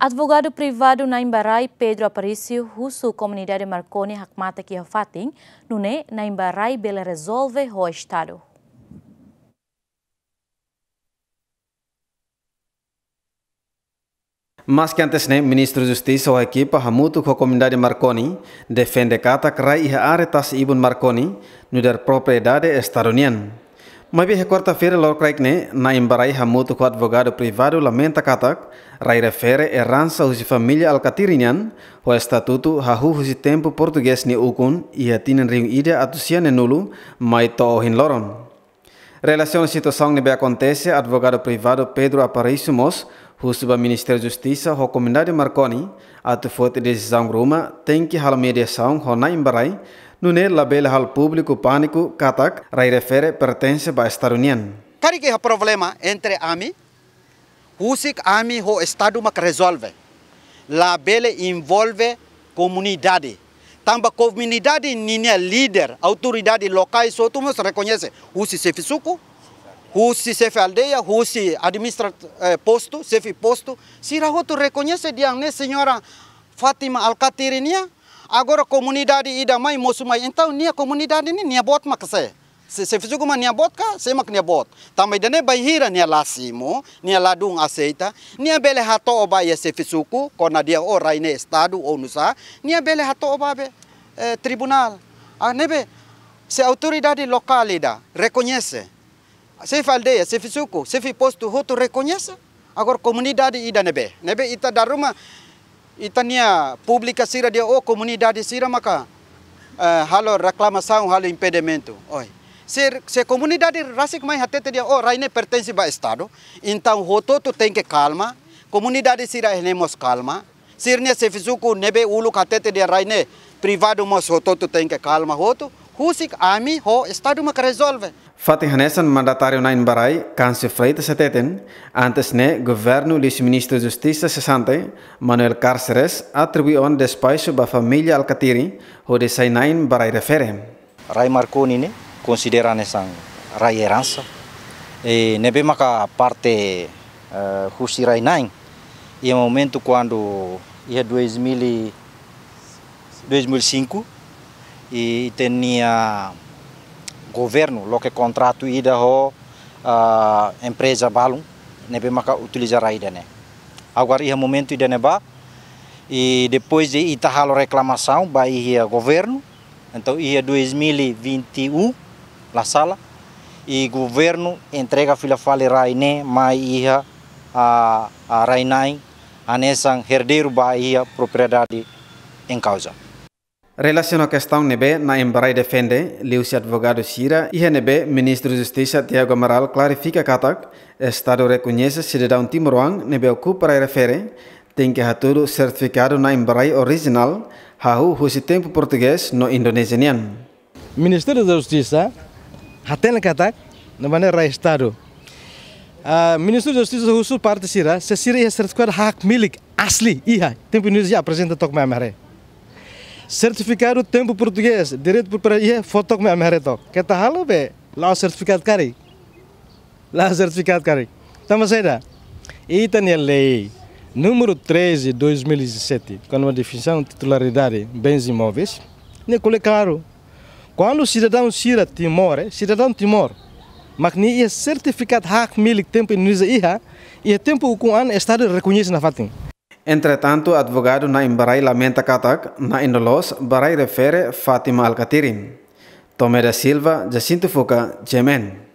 Advogado privado na imbarai Pedro Aparício, russo comunidade Marconi Hakmata Kiafatin, nune na imbarai bela resolve ho Estado. Mas que antes, né, ministro de Justiça, a equipa Hamutu com a comunidade Marconi defende que ataque e a aretas ibun Marconi no der propriedade estadunidense. Mai bi hekorta fere lor kraik na imbarai mutu kwa advogado privado lamenta katak rai refere erransa husi família alcatirinian o estatuto hahu husi tempo português ni ukun e ring rio ida atusia ne nulu mai tohin loron. Relação situação ne be acontece advogado privado Pedro Aparício Mos ba Minister da Justiça ho comunidade Marconi atu fote decisão gruma hal media halamediação ho na imbarai nune label hal público paniku catac rai refere pertence ba estarunian. Cari que é problema entre ami, husi ami ho estado mak resolve. Label envolve comunidade. Tamba comunidade nina líder, autoridade lokal so tu reconhece. Husi sefisuku, Husi se aldeia, Husi administra eh, posto, se posto. Se tu reconhece diang ne senhora Fátima Alcatirinia, agora comunidade ida mai mosumai então nia comunidade ni nia bot mak se se fizugu ma nia bot ka se mak nia bot tamai dene bai hira nia lasimo nia ladung aceita nia bele hato oba ya se fizuku kona dia o raine estado nusa nia bele hato oba be eh, tribunal a nebe se autoridade lokal ida reconhece se faldeia se fizuku se fi posto hoto reconhece agora comunidade ida nebe nebe ita daruma itania pública sira de o oh, comunidade sira maka uh, halo reclamação halo impedimento oi se, se comunidade rasik mai hatete dia oh raine pertence ba estado então roto tu tem que calma comunidade sira enemos calma sirne se fizuku nebe ulu hatete dia raine privado mos roto tu tem que calma roto husik ami ho stadium ka resolve Fatih Hanesan mandatário na Inbarai, Câncio se Seteten, antes ne governo vice-ministro de Justiça cessante, Manuel Carceres atribuiu um despacho ba familia Alcatiri, o de Sainain Barai refere. Rai Marconi ne considera nesan rai herança, e nebe maka parte uh, husi rai nain, e é quando ia 2000 2005 e tinha governo lo que contrato ida ho a uh, empresa balum nebe maka utilizar aí né agora ia momento ida ba, e depois de itahalo reclamação vai ia governo então ia 2021 la sala e governo entrega filha fale raine mai ia a a rainai anesan herdeiro bahia propriedade em causa Relation ke stau nebe na embrai defende Liusi advogado Sira ihe nebe ministro justicia Tiago Amaral clarifica katak estado reconhece se da um timoruang nebe ocupa para refere tem que haturu certificado na embrai original hahu husi tempo português no indonesian. Ministério da Justiça haten katak namanya ra estado. Uh, ah, ministro da Justiça husu parte Sira se Sira ia ya certificado hak milik asli iha, tempo Indonesia apresenta tok memere. certificar o tempo português, direito para ia foto com a minha reta. Que tá halo bem? lá o certificado cari. Lá o certificado cari. Estamos tá, aí da. E tem a lei número 13 2017, com uma definição de titularidade de bens imóveis. Ne né, cole claro. Quando o cidadão sira Timor, é, cidadão Timor, mas nem é certificado hak milik tempo em Indonesia, e é é tempo com an estado reconhece na fatinha. Entretanto, advogado na embarai lamenta katak na indolos barai refere Fatima Alkatiri. Tomé da Silva, Jacinto Fuca, Gemen.